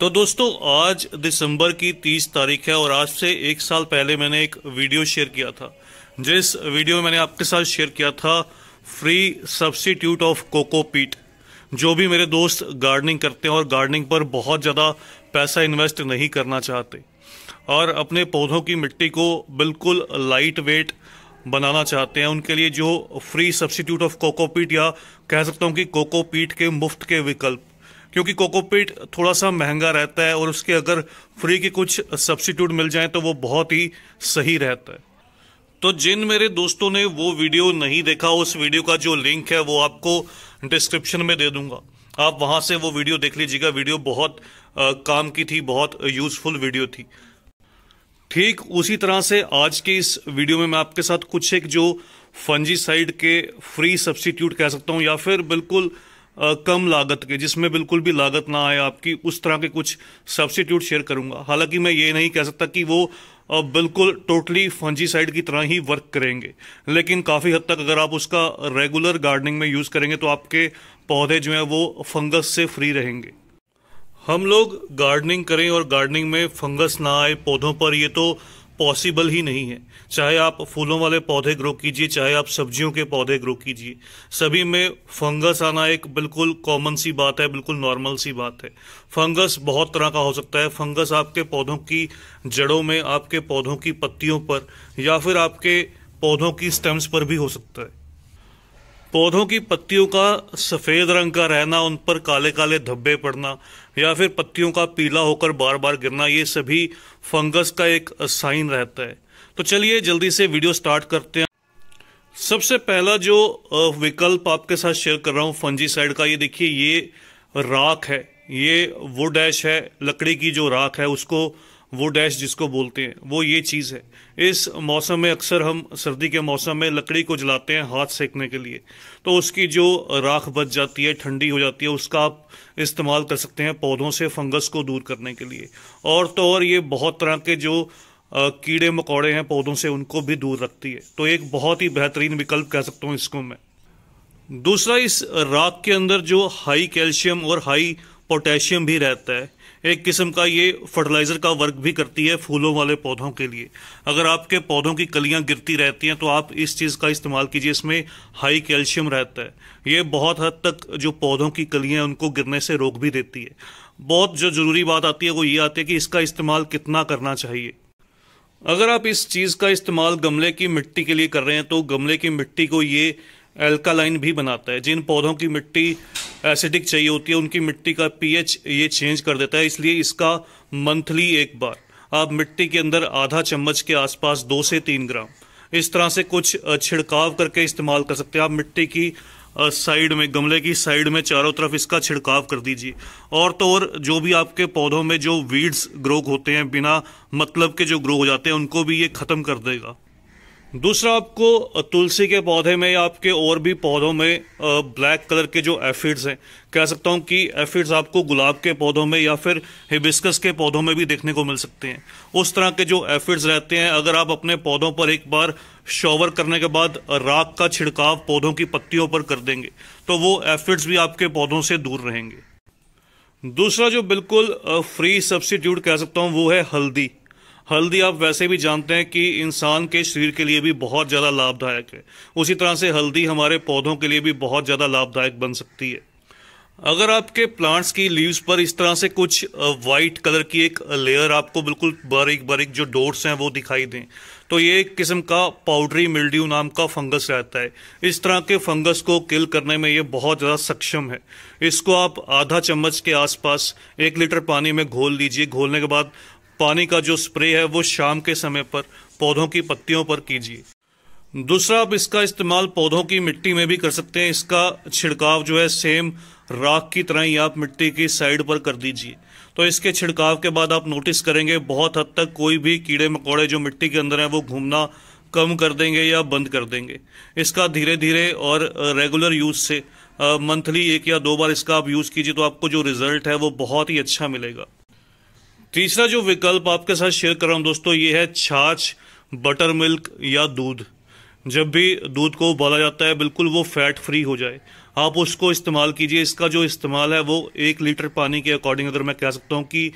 तो दोस्तों आज दिसंबर की तीस तारीख है और आज से एक साल पहले मैंने एक वीडियो शेयर किया था जिस वीडियो में मैंने आपके साथ शेयर किया था फ्री सब्सटीट्यूट ऑफ कोकोपीट जो भी मेरे दोस्त गार्डनिंग करते हैं और गार्डनिंग पर बहुत ज़्यादा पैसा इन्वेस्ट नहीं करना चाहते और अपने पौधों की मिट्टी को बिल्कुल लाइट वेट बनाना चाहते हैं उनके लिए जो फ्री सब्सटीट्यूट ऑफ कोकोपीट या कह सकता हूँ कि कोकोपीट के मुफ्त के विकल्प क्योंकि कोकोपीट थोड़ा सा महंगा रहता है और उसके अगर फ्री के कुछ सब्सिट्यूट मिल जाए तो वो बहुत ही सही रहता है तो जिन मेरे दोस्तों ने वो वीडियो नहीं देखा उस वीडियो का जो लिंक है वो आपको डिस्क्रिप्शन में दे दूंगा आप वहां से वो वीडियो देख लीजिएगा वीडियो बहुत आ, काम की थी बहुत यूजफुल वीडियो थी ठीक उसी तरह से आज के इस वीडियो में मैं आपके साथ कुछ एक जो फंजी साइड के फ्री सब्सटीट्यूट कह सकता हूं या फिर बिल्कुल कम लागत के जिसमें बिल्कुल भी लागत ना आए आपकी उस तरह के कुछ सब्सटीट्यूट शेयर करूंगा हालांकि मैं ये नहीं कह सकता कि वो बिल्कुल टोटली फंजी साइड की तरह ही वर्क करेंगे लेकिन काफ़ी हद तक अगर आप उसका रेगुलर गार्डनिंग में यूज़ करेंगे तो आपके पौधे जो हैं वो फंगस से फ्री रहेंगे हम लोग गार्डनिंग करें और गार्डनिंग में फंगस ना आए पौधों पर ये तो पॉसिबल ही नहीं है चाहे आप फूलों वाले पौधे ग्रो कीजिए चाहे आप सब्जियों के पौधे ग्रो कीजिए सभी में फंगस आना एक बिल्कुल कॉमन सी बात है बिल्कुल नॉर्मल सी बात है फंगस बहुत तरह का हो सकता है फंगस आपके पौधों की जड़ों में आपके पौधों की पत्तियों पर या फिर आपके पौधों की स्टेम्स पर भी हो सकता है पौधों की पत्तियों का सफ़ेद रंग का रहना उन पर काले काले धब्बे पड़ना या फिर पत्तियों का पीला होकर बार बार गिरना ये सभी फंगस का एक साइन रहता है तो चलिए जल्दी से वीडियो स्टार्ट करते हैं सबसे पहला जो विकल्प आपके साथ शेयर कर रहा हूँ फंजी साइड का ये देखिए ये राख है ये वुड ऐश है लकड़ी की जो राख है उसको वो डैश जिसको बोलते हैं वो ये चीज़ है इस मौसम में अक्सर हम सर्दी के मौसम में लकड़ी को जलाते हैं हाथ सेकने के लिए तो उसकी जो राख बच जाती है ठंडी हो जाती है उसका आप इस्तेमाल कर सकते हैं पौधों से फंगस को दूर करने के लिए और तो और ये बहुत तरह के जो कीड़े मकोड़े हैं पौधों से उनको भी दूर रखती है तो एक बहुत ही बेहतरीन विकल्प कह सकता हूँ इसको मैं दूसरा इस राख के अंदर जो हाई कैल्शियम और हाई पोटेशियम भी रहता है एक किस्म का ये फर्टिलाइजर का वर्क भी करती है फूलों वाले पौधों के लिए अगर आपके पौधों की कलियां गिरती रहती हैं तो आप इस चीज़ का इस्तेमाल कीजिए इसमें हाई कैल्शियम रहता है ये बहुत हद तक जो पौधों की कलियां उनको गिरने से रोक भी देती है बहुत जो ज़रूरी बात आती है वो ये आती है कि इसका इस्तेमाल कितना करना चाहिए अगर आप इस चीज़ का इस्तेमाल गमले की मिट्टी के लिए कर रहे हैं तो गमले की मिट्टी को ये एल्कालाइन भी बनाता है जिन पौधों की मिट्टी एसिडिक चाहिए होती है उनकी मिट्टी का पीएच ये चेंज कर देता है इसलिए इसका मंथली एक बार आप मिट्टी के अंदर आधा चम्मच के आसपास दो से तीन ग्राम इस तरह से कुछ छिड़काव करके इस्तेमाल कर सकते हैं आप मिट्टी की साइड में गमले की साइड में चारों तरफ इसका छिड़काव कर दीजिए और तो और जो भी आपके पौधों में जो वीड्स ग्रो होते हैं बिना मतलब के जो ग्रो हो जाते हैं उनको भी ये ख़त्म कर देगा दूसरा आपको तुलसी के पौधे में या आपके और भी पौधों में ब्लैक कलर के जो एफिड्स हैं कह सकता हूँ कि एफिड्स आपको गुलाब के पौधों में या फिर हिबिस्कस के पौधों में भी देखने को मिल सकते हैं उस तरह के जो एफिड्स रहते हैं अगर आप अपने पौधों पर एक बार शॉवर करने के बाद राख का छिड़काव पौधों की पत्तियों पर कर देंगे तो वो एफिड्स भी आपके पौधों से दूर रहेंगे दूसरा जो बिल्कुल फ्री सब्सिट्यूट कह सकता हूँ वो है हल्दी हल्दी आप वैसे भी जानते हैं कि इंसान के शरीर के लिए भी बहुत ज़्यादा लाभदायक है उसी तरह से हल्दी हमारे पौधों के लिए भी बहुत ज़्यादा लाभदायक बन सकती है अगर आपके प्लांट्स की लीव्स पर इस तरह से कुछ वाइट कलर की एक लेयर आपको बिल्कुल बारीक बारीक जो डोट्स हैं वो दिखाई दें तो ये एक किस्म का पाउडरी मिल्ड्यू नाम का फंगस रहता है इस तरह के फंगस को किल करने में ये बहुत ज़्यादा सक्षम है इसको आप आधा चम्मच के आसपास एक लीटर पानी में घोल लीजिए घोलने के बाद पानी का जो स्प्रे है वो शाम के समय पर पौधों की पत्तियों पर कीजिए दूसरा आप इसका इस्तेमाल पौधों की मिट्टी में भी कर सकते हैं इसका छिड़काव जो है सेम राख की तरह ही आप मिट्टी की साइड पर कर दीजिए तो इसके छिड़काव के बाद आप नोटिस करेंगे बहुत हद तक कोई भी कीड़े मकोड़े जो मिट्टी के अंदर हैं वो घूमना कम कर देंगे या बंद कर देंगे इसका धीरे धीरे और रेगुलर यूज से मंथली एक या दो बार इसका आप यूज़ कीजिए तो आपको जो रिजल्ट है वो बहुत ही अच्छा मिलेगा तीसरा जो विकल्प आपके साथ शेयर कर रहा हूँ दोस्तों ये है छाछ बटर मिल्क या दूध जब भी दूध को उबाला जाता है बिल्कुल वो फैट फ्री हो जाए आप उसको इस्तेमाल कीजिए इसका जो इस्तेमाल है वो एक लीटर पानी के अकॉर्डिंग अगर मैं कह सकता हूँ कि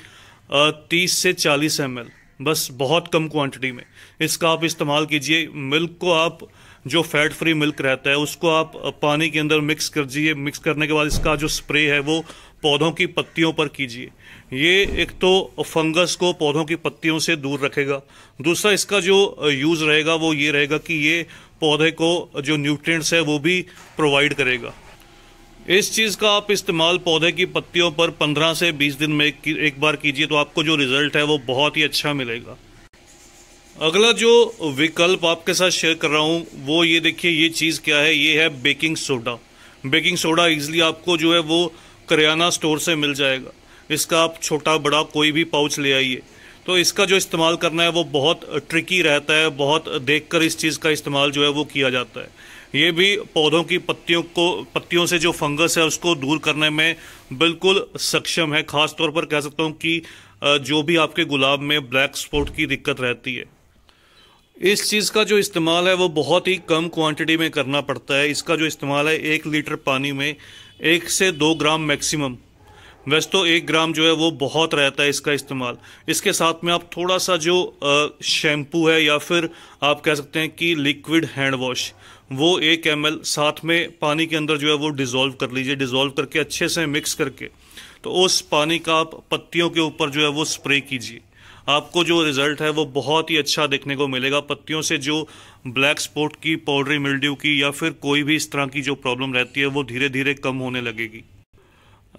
तीस से चालीस एम बस बहुत कम क्वांटिटी में इसका आप इस्तेमाल कीजिए मिल्क को आप जो फैट फ्री मिल्क रहता है उसको आप पानी के अंदर मिक्स कर दीजिए मिक्स करने के बाद इसका जो स्प्रे है वो पौधों की पत्तियों पर कीजिए ये एक तो फंगस को पौधों की पत्तियों से दूर रखेगा दूसरा इसका जो यूज़ रहेगा वो ये रहेगा कि ये पौधे को जो न्यूट्रिएंट्स है वो भी प्रोवाइड करेगा इस चीज़ का आप इस्तेमाल पौधे की पत्तियों पर 15 से 20 दिन में एक बार कीजिए तो आपको जो रिज़ल्ट है वो बहुत ही अच्छा मिलेगा अगला जो विकल्प आपके साथ शेयर कर रहा हूँ वो ये देखिए ये चीज़ क्या है ये है baking soda baking soda easily आपको जो है वो करियाना स्टोर से मिल जाएगा इसका आप छोटा बड़ा कोई भी पाउच ले आइए तो इसका जो इस्तेमाल करना है वो बहुत ट्रिकी रहता है बहुत देखकर इस चीज़ का इस्तेमाल जो है वो किया जाता है ये भी पौधों की पत्तियों को पत्तियों से जो फंगस है उसको दूर करने में बिल्कुल सक्षम है खास तौर पर कह सकता हूँ कि जो भी आपके गुलाब में ब्लैक स्पॉट की दिक्कत रहती है इस चीज़ का जो इस्तेमाल है वो बहुत ही कम क्वांटिटी में करना पड़ता है इसका जो इस्तेमाल है एक लीटर पानी में एक से दो ग्राम मैक्सिमम वैसे तो एक ग्राम जो है वो बहुत रहता है इसका इस्तेमाल इसके साथ में आप थोड़ा सा जो शैम्पू है या फिर आप कह सकते हैं कि लिक्विड हैंड वॉश वो एक एम साथ में पानी के अंदर जो है वो डिज़ोल्व कर लीजिए डिज़ोल्व करके अच्छे से मिक्स करके तो उस पानी का आप पत्तियों के ऊपर जो है वो स्प्रे कीजिए आपको जो रिज़ल्ट है वो बहुत ही अच्छा देखने को मिलेगा पत्तियों से जो ब्लैक स्पॉट की पाउडरी मिल्ड्यू की या फिर कोई भी इस तरह की जो प्रॉब्लम रहती है वो धीरे धीरे कम होने लगेगी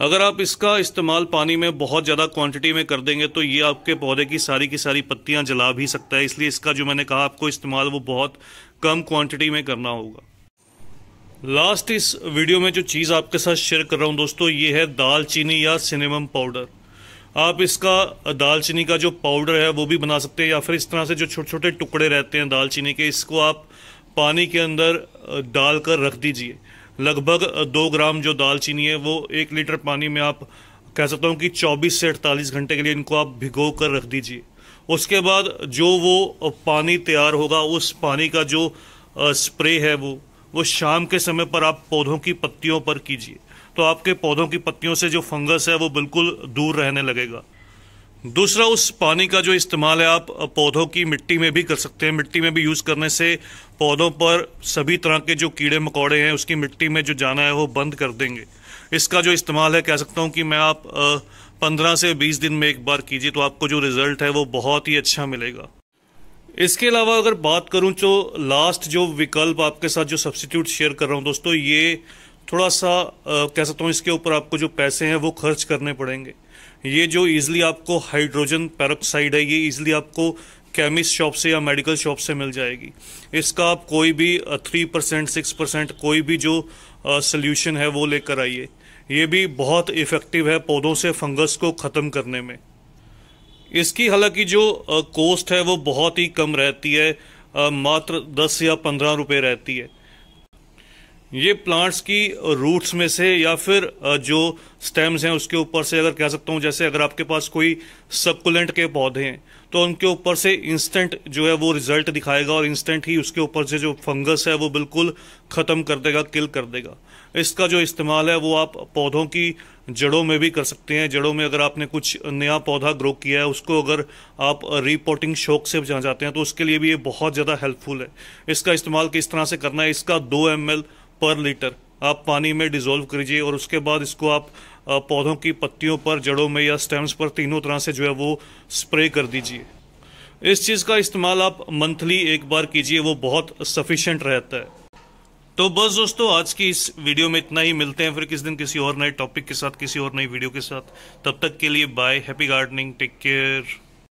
अगर आप इसका इस्तेमाल पानी में बहुत ज़्यादा क्वांटिटी में कर देंगे तो ये आपके पौधे की सारी की सारी पत्तियां जला भी सकता है इसलिए इसका जो मैंने कहा आपको इस्तेमाल वो बहुत कम क्वांटिटी में करना होगा लास्ट इस वीडियो में जो चीज़ आपके साथ शेयर कर रहा हूँ दोस्तों ये है दालचीनी या सिनेमम पाउडर आप इसका दालचीनी का जो पाउडर है वो भी बना सकते हैं या फिर इस तरह से जो छोटे छोटे टुकड़े रहते हैं दालचीनी के इसको आप पानी के अंदर डालकर रख दीजिए लगभग दो ग्राम जो दालचीनी है वो एक लीटर पानी में आप कह सकता हूँ कि 24 से 48 घंटे के लिए इनको आप भिगो कर रख दीजिए उसके बाद जो वो पानी तैयार होगा उस पानी का जो स्प्रे है वो वो शाम के समय पर आप पौधों की पत्तियों पर कीजिए तो आपके पौधों की पत्तियों से जो फंगस है वो बिल्कुल दूर रहने लगेगा दूसरा उस पानी का जो इस्तेमाल है आप पौधों की मिट्टी में भी कर सकते हैं मिट्टी में भी यूज़ करने से पौधों पर सभी तरह के जो कीड़े मकोड़े हैं उसकी मिट्टी में जो जाना है वो बंद कर देंगे इसका जो इस्तेमाल है कह सकता हूँ कि मैं आप पंद्रह से बीस दिन में एक बार कीजिए तो आपको जो रिज़ल्ट है वो बहुत ही अच्छा मिलेगा इसके अलावा अगर बात करूं तो लास्ट जो विकल्प आपके साथ जो सब्सिट्यूट शेयर कर रहा हूं दोस्तों ये थोड़ा सा आ, कह सकता हूँ इसके ऊपर आपको जो पैसे हैं वो खर्च करने पड़ेंगे ये जो ईजिली आपको हाइड्रोजन पैरोक्साइड है ये ईजिली आपको केमिस्ट शॉप से या मेडिकल शॉप से मिल जाएगी इसका आप कोई भी थ्री परसेंट सिक्स परसेंट कोई भी जो सोल्यूशन है वो लेकर आइए ये भी बहुत इफ़ेक्टिव है पौधों से फंगस को ख़त्म करने में इसकी हालांकि जो कॉस्ट है वो बहुत ही कम रहती है आ, मात्र दस या पंद्रह रुपये रहती है ये प्लांट्स की रूट्स में से या फिर जो स्टेम्स हैं उसके ऊपर से अगर कह सकता हूँ जैसे अगर आपके पास कोई सबकुलेंट के पौधे हैं तो उनके ऊपर से इंस्टेंट जो है वो रिजल्ट दिखाएगा और इंस्टेंट ही उसके ऊपर से जो फंगस है वो बिल्कुल ख़त्म कर देगा किल कर देगा इसका जो इस्तेमाल है वो आप पौधों की जड़ों में भी कर सकते हैं जड़ों में अगर आपने कुछ नया पौधा ग्रो किया है उसको अगर आप रिपोर्टिंग शौक से बचाना चाहते हैं तो उसके लिए भी ये बहुत ज़्यादा हेल्पफुल है इसका इस्तेमाल किस तरह से करना है इसका दो एम पर लीटर आप पानी में डिज़ोल्व करिए और उसके बाद इसको आप पौधों की पत्तियों पर जड़ों में या स्टेम्स पर तीनों तरह से जो है वो स्प्रे कर दीजिए इस चीज़ का इस्तेमाल आप मंथली एक बार कीजिए वो बहुत सफिशेंट रहता है तो बस दोस्तों आज की इस वीडियो में इतना ही मिलते हैं फिर किस दिन किसी और नए टॉपिक के साथ किसी और नई वीडियो के साथ तब तक के लिए bye happy gardening take care